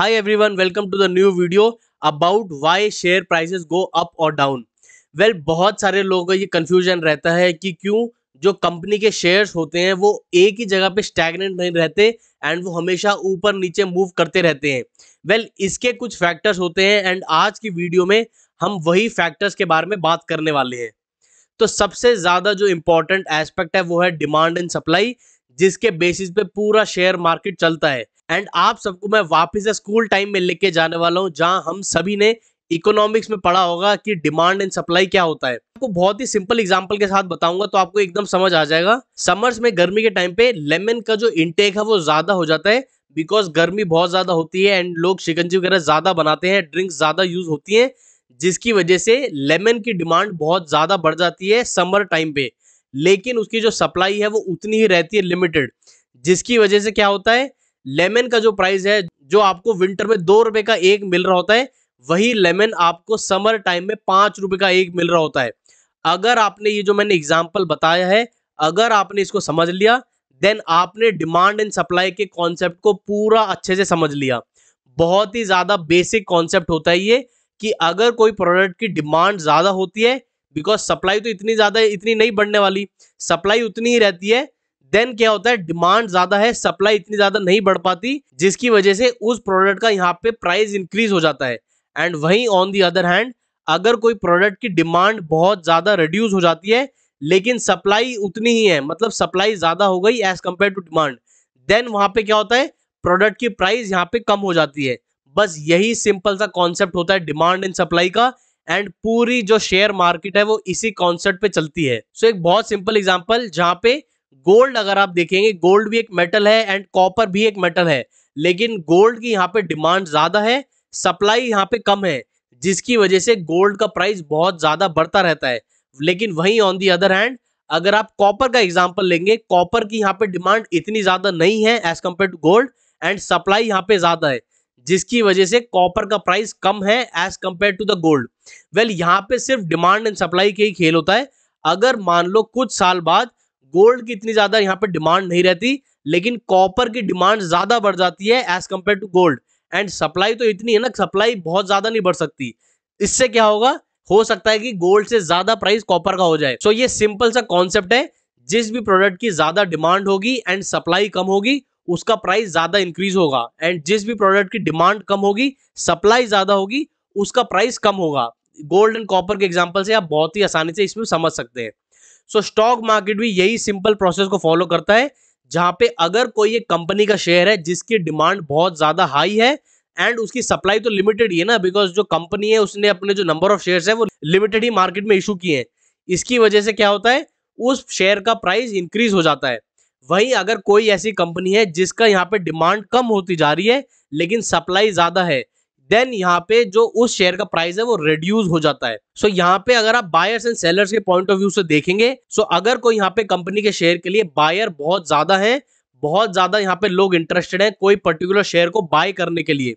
every every welcome to the new video about why share prices go up और down well बहुत सारे लोगों का ये कन्फ्यूजन रहता है कि क्यों जो कंपनी के शेयर्स होते हैं वो एक ही जगह पे स्टैगनेंट नहीं रहते एंड वो हमेशा ऊपर नीचे मूव करते रहते हैं वेल well, इसके कुछ फैक्टर्स होते हैं एंड आज की वीडियो में हम वही फैक्टर्स के बारे में बात करने वाले हैं तो सबसे ज़्यादा जो इम्पोर्टेंट एस्पेक्ट है वो है डिमांड एंड सप्लाई जिसके बेसिस पे पूरा शेयर मार्केट चलता है एंड आप सबको मैं वापस से स्कूल टाइम में लेके जाने वाला हूँ जहाँ हम सभी ने इकोनॉमिक्स में पढ़ा होगा कि डिमांड एंड सप्लाई क्या होता है आपको बहुत ही सिंपल एग्जांपल के साथ बताऊंगा तो आपको एकदम समझ आ जाएगा समर्स में गर्मी के टाइम पे लेमन का जो इंटेक है वो ज्यादा हो जाता है बिकॉज गर्मी बहुत ज्यादा होती है एंड लोग शिकंजी वगैरह ज्यादा बनाते हैं ड्रिंक्स ज्यादा यूज होती है जिसकी वजह से लेमन की डिमांड बहुत ज्यादा बढ़ जाती है समर टाइम पे लेकिन उसकी जो सप्लाई है वो उतनी ही रहती है लिमिटेड जिसकी वजह से क्या होता है लेमन का जो प्राइस है जो आपको विंटर में दो रुपए का एक मिल रहा होता है वही लेमन आपको समर टाइम में पांच रुपए का एक मिल रहा होता है अगर आपने ये जो मैंने एग्जाम्पल बताया है अगर आपने इसको समझ लिया देन आपने डिमांड एंड सप्लाई के कॉन्सेप्ट को पूरा अच्छे से समझ लिया बहुत ही ज़्यादा बेसिक कॉन्सेप्ट होता है ये कि अगर कोई प्रोडक्ट की डिमांड ज़्यादा होती है बिकॉज सप्लाई तो इतनी ज़्यादा इतनी नहीं बढ़ने वाली सप्लाई उतनी ही रहती है देन क्या होता है डिमांड ज्यादा है सप्लाई इतनी ज्यादा नहीं बढ़ पाती जिसकी वजह से उस प्रोडक्ट का यहाँ पे प्राइस इंक्रीज हो जाता है एंड वहीं ऑन दी अदर हैंड अगर कोई प्रोडक्ट की डिमांड बहुत ज्यादा रिड्यूस हो जाती है लेकिन सप्लाई उतनी ही है मतलब सप्लाई ज्यादा हो गई as compare to demand then वहां पे क्या होता है प्रोडक्ट की प्राइस यहाँ पे कम हो जाती है बस यही सिंपल सा कॉन्सेप्ट होता है डिमांड एंड सप्लाई का एंड पूरी जो शेयर मार्केट है वो इसी कॉन्सेप्ट पे चलती है सो so, एक बहुत सिंपल एग्जाम्पल जहाँ पे गोल्ड अगर आप देखेंगे गोल्ड भी एक मेटल है एंड कॉपर भी एक मेटल है लेकिन गोल्ड की यहाँ पे डिमांड ज्यादा है सप्लाई यहाँ पे कम है जिसकी वजह से गोल्ड का प्राइस बहुत ज्यादा बढ़ता रहता है लेकिन वहीं ऑन दी अदर हैंड अगर आप कॉपर का एग्जाम्पल लेंगे कॉपर की यहाँ पे डिमांड इतनी ज्यादा नहीं है as compare to gold and supply यहाँ पे ज्यादा है जिसकी वजह से कॉपर का प्राइस कम है as compare to the gold well यहाँ पे सिर्फ डिमांड एंड सप्लाई के ही खेल होता है अगर मान लो कुछ साल बाद गोल्ड की इतनी ज्यादा यहाँ पे डिमांड नहीं रहती लेकिन कॉपर की डिमांड ज्यादा बढ़ जाती है as compare to gold and supply तो इतनी है ना सप्लाई बहुत ज्यादा नहीं बढ़ सकती इससे क्या होगा हो सकता है कि गोल्ड से ज्यादा प्राइस कॉपर का हो जाए सो so, ये सिंपल सा कॉन्सेप्ट है जिस भी प्रोडक्ट की ज्यादा डिमांड होगी एंड सप्लाई कम होगी उसका प्राइस ज्यादा इंक्रीज होगा एंड जिस भी प्रोडक्ट की डिमांड कम होगी सप्लाई ज्यादा होगी उसका प्राइस कम होगा गोल्ड एंड कॉपर के एग्जाम्पल से आप बहुत ही आसानी से इसमें समझ सकते हैं सो स्टॉक मार्केट भी यही सिंपल प्रोसेस को फॉलो करता है जहां पे अगर कोई एक कंपनी का शेयर है जिसकी डिमांड बहुत ज्यादा हाई है एंड उसकी सप्लाई तो लिमिटेड ही है ना बिकॉज जो कंपनी है उसने अपने जो नंबर ऑफ शेयर है वो लिमिटेड ही मार्केट में इशू किए हैं इसकी वजह से क्या होता है उस शेयर का प्राइस इंक्रीज हो जाता है वहीं अगर कोई ऐसी कंपनी है जिसका यहाँ पे डिमांड कम होती जा रही है लेकिन सप्लाई ज्यादा है देन यहाँ पे जो उस शेयर का प्राइस है वो रिड्यूस हो जाता है सो so, यहाँ पे अगर आप बायर्स एंड सेलर्स के पॉइंट ऑफ व्यू से देखेंगे सो so, अगर कोई यहाँ पे कंपनी के शेयर के लिए बायर बहुत ज्यादा है बहुत ज्यादा यहाँ पे लोग इंटरेस्टेड है कोई पर्टिकुलर शेयर को बाय करने के लिए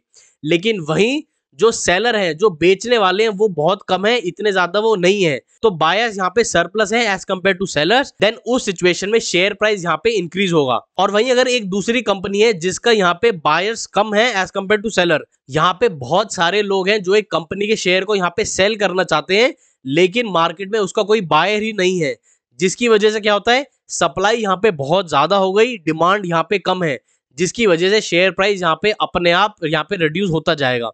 लेकिन वहीं जो सेलर है जो बेचने वाले हैं वो बहुत कम है इतने ज्यादा वो नहीं है तो बायर्स यहाँ पे सरप्लस है as compare to sellers then उस सिचुएशन में शेयर प्राइस यहाँ पे इंक्रीज होगा और वहीं अगर एक दूसरी कंपनी है जिसका यहाँ पे बायर्स कम है एज कम्पेयर टू सेलर यहाँ पे बहुत सारे लोग हैं जो एक कंपनी के शेयर को यहाँ पे सेल करना चाहते हैं लेकिन मार्केट में उसका कोई बायर ही नहीं है जिसकी वजह से क्या होता है सप्लाई यहाँ पे बहुत ज्यादा हो गई डिमांड यहाँ पे कम है जिसकी वजह से शेयर प्राइस यहाँ पे अपने आप यहाँ पे रिड्यूस होता जाएगा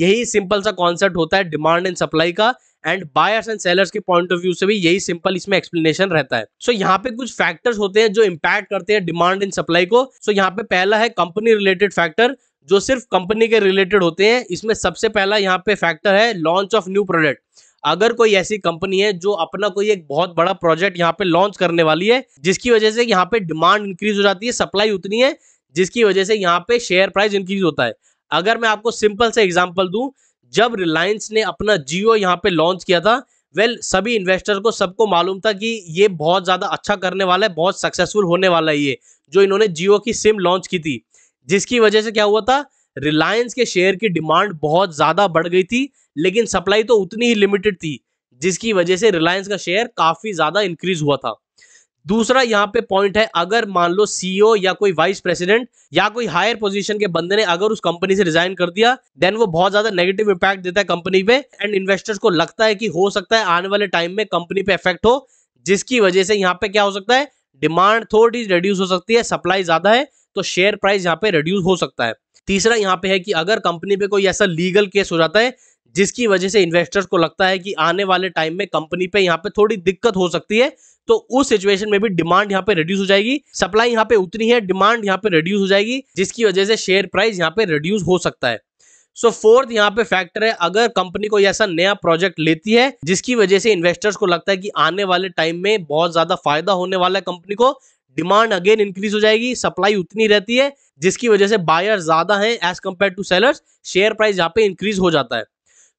यही सिंपल सा कॉन्सेप्ट होता है डिमांड एंड सप्लाई का एंड बायर्स एंड सेलर्स के पॉइंट ऑफ व्यू से भी यही सिंपल इसमें एक्सप्लेनेशन रहता है सो so, यहाँ पे कुछ फैक्टर्स होते हैं जो इम्पैक्ट करते हैं डिमांड एंड सप्लाई को सो so, यहाँ पे पहला है कंपनी रिलेटेड फैक्टर जो सिर्फ कंपनी के रिलेटेड होते हैं इसमें सबसे पहला यहाँ पे फैक्टर है लॉन्च ऑफ न्यू प्रोडक्ट अगर कोई ऐसी कंपनी है जो अपना कोई एक बहुत बड़ा प्रोजेक्ट यहाँ पे लॉन्च करने वाली है जिसकी वजह से यहाँ पे डिमांड इंक्रीज हो जाती है सप्लाई उतनी है जिसकी वजह से यहाँ पे शेयर प्राइस इंक्रीज होता है अगर मैं आपको सिंपल से एग्जाम्पल दू जब रिलायंस ने अपना जियो यहाँ पे लॉन्च किया था वेल well, सभी इन्वेस्टर को सबको मालूम था कि ये बहुत ज़्यादा अच्छा करने वाला है बहुत सक्सेसफुल होने वाला है ये जो इन्होंने जियो की सिम लॉन्च की थी जिसकी वजह से क्या हुआ था रिलायंस के शेयर की डिमांड बहुत ज़्यादा बढ़ गई थी लेकिन सप्लाई तो उतनी ही लिमिटेड थी जिसकी वजह से रिलायंस का शेयर काफ़ी ज़्यादा इंक्रीज हुआ था दूसरा यहाँ पे पॉइंट है अगर मान लो सीईओ e या कोई वाइस प्रेसिडेंट या कोई हायर पोजीशन के बंदे ने अगर उस कंपनी से रिजाइन कर दिया देन वो बहुत ज्यादा नेगेटिव इंपैक्ट देता है कंपनी पे एंड इन्वेस्टर्स को लगता है कि हो सकता है आने वाले टाइम में कंपनी पे इफेक्ट हो जिसकी वजह से यहाँ पे क्या हो सकता है डिमांड थोड़ी रिड्यूस हो सकती है सप्लाई ज्यादा है तो शेयर प्राइस यहाँ पे रिड्यूस हो सकता है तीसरा यहाँ पे है कि अगर कंपनी पे कोई ऐसा लीगल केस हो जाता है जिसकी वजह से इन्वेस्टर्स को लगता है कि आने वाले टाइम में कंपनी पे यहाँ पे थोड़ी दिक्कत हो सकती है तो उस सिचुएशन में भी डिमांड यहाँ पे रिड्यूस हो जाएगी सप्लाई यहाँ पे उतनी है डिमांड यहाँ पे रिड्यूस हो जाएगी जिसकी वजह से शेयर प्राइस यहाँ पे रिड्यूस हो सकता है सो फोर्थ यहाँ पे फैक्टर है अगर कंपनी कोई ऐसा नया प्रोजेक्ट लेती है जिसकी वजह से इन्वेस्टर्स को लगता है कि आने वाले टाइम में बहुत ज्यादा फायदा होने वाला है कंपनी को डिमांड अगेन इंक्रीज हो जाएगी सप्लाई उतनी रहती है जिसकी वजह से बायर ज्यादा है as compare to sellers share price यहाँ पे इंक्रीज हो जाता है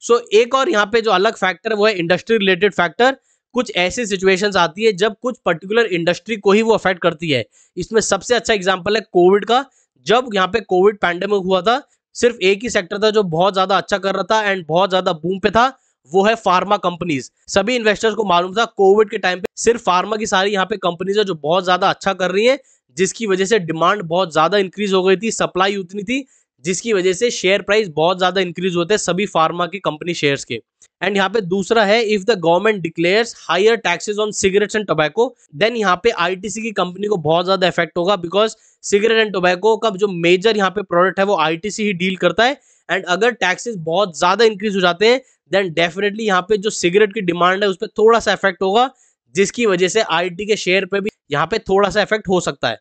सो so, एक और यहाँ पे जो अलग फैक्टर है वो है इंडस्ट्री रिलेटेड फैक्टर कुछ ऐसी सिचुएशंस आती है जब कुछ पर्टिकुलर इंडस्ट्री को ही वो अफेक्ट करती है इसमें सबसे अच्छा एग्जाम्पल है कोविड का जब यहाँ पे कोविड पैंडेमिक हुआ था सिर्फ एक ही सेक्टर था जो बहुत ज्यादा अच्छा कर रहा था एंड बहुत ज्यादा बूम पे था वो है फार्मा कंपनीज सभी इन्वेस्टर्स को मालूम था कोविड के टाइम पे सिर्फ फार्मा की सारी यहाँ पे कंपनीज है जो बहुत ज्यादा अच्छा कर रही है जिसकी वजह से डिमांड बहुत ज्यादा इंक्रीज हो गई थी सप्लाई उतनी थी जिसकी वजह से शेयर प्राइस बहुत ज़्यादा इंक्रीज होते हैं सभी फार्मा की कंपनी शेयर्स के एंड यहाँ पे दूसरा है if the government declares higher taxes on cigarettes and tobacco then यहाँ पे आईटीसी की कंपनी को बहुत ज्यादा इफेक्ट होगा बिकॉज सिगरेट एंड टोबैको का जो मेजर यहाँ पे प्रोडक्ट है वो आई ही डील करता है एंड अगर टैक्सेस बहुत ज्यादा इंक्रीज हो जाते हैं देन डेफिनेटली यहाँ पे जो सिगरेट की डिमांड है उस पर थोड़ा सा इफेक्ट होगा जिसकी वजह से आई के शेयर पर भी यहाँ पे थोड़ा सा इफेक्ट हो सकता है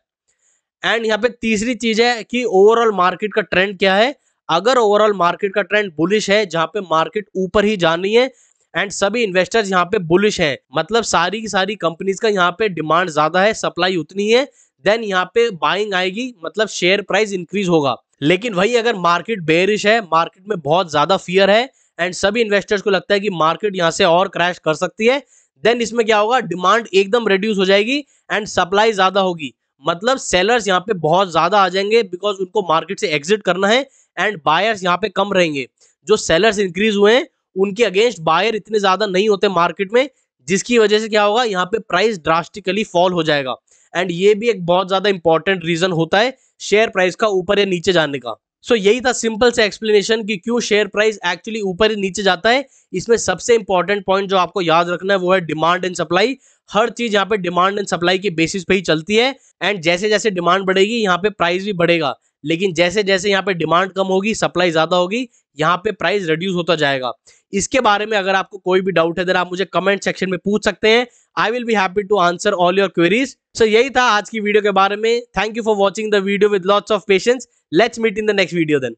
एंड यहाँ पे तीसरी चीज है कि ओवरऑल मार्केट का ट्रेंड क्या है अगर ओवरऑल मार्केट का ट्रेंड बुलिश है जहाँ पे मार्केट ऊपर ही जानी है एंड सभी इन्वेस्टर्स यहाँ पे बुलिश है मतलब सारी की सारी कंपनीज का यहाँ पे डिमांड ज्यादा है सप्लाई उतनी है देन यहाँ पे बाइंग आएगी मतलब शेयर प्राइस इंक्रीज होगा लेकिन वही अगर मार्केट बेरिश है मार्केट में बहुत ज्यादा फियर है एंड सभी इन्वेस्टर्स को लगता है कि मार्केट यहाँ से और क्रैश कर सकती है देन इसमें क्या होगा डिमांड एकदम रिड्यूस हो जाएगी एंड सप्लाई ज्यादा होगी मतलब सेलर्स यहाँ पे बहुत ज़्यादा आ जाएंगे बिकॉज उनको मार्केट से एग्जिट करना है एंड बायर्स यहाँ पे कम रहेंगे जो सेलर्स इंक्रीज हुए हैं उनके अगेंस्ट बायर इतने ज़्यादा नहीं होते मार्केट में जिसकी वजह से क्या होगा यहाँ पे प्राइस ड्रास्टिकली फॉल हो जाएगा एंड ये भी एक बहुत ज़्यादा इंपॉर्टेंट रीज़न होता है शेयर प्राइस का ऊपर या नीचे जाने का सो so, यही था सिंपल से एक्सप्लेनेशन कि क्यों शेयर प्राइस एक्चुअली ऊपर ही नीचे जाता है इसमें सबसे इंपॉर्टेंट पॉइंट जो आपको याद रखना है वो है डिमांड एंड सप्लाई हर चीज यहाँ पे डिमांड एंड सप्लाई के बेसिस पे ही चलती है एंड जैसे जैसे डिमांड बढ़ेगी यहाँ पे प्राइस भी बढ़ेगा लेकिन जैसे जैसे यहाँ पे डिमांड कम होगी सप्लाई ज़्यादा होगी यहाँ पे प्राइस रिड्यूस होता जाएगा इसके बारे में अगर आपको कोई भी डाउट है तो आप मुझे कमेंट सेक्शन में पूछ सकते हैं I will be happy to answer all your queries so यही था आज की वीडियो के बारे में thank you for watching the video with lots of patience let's meet in the next video then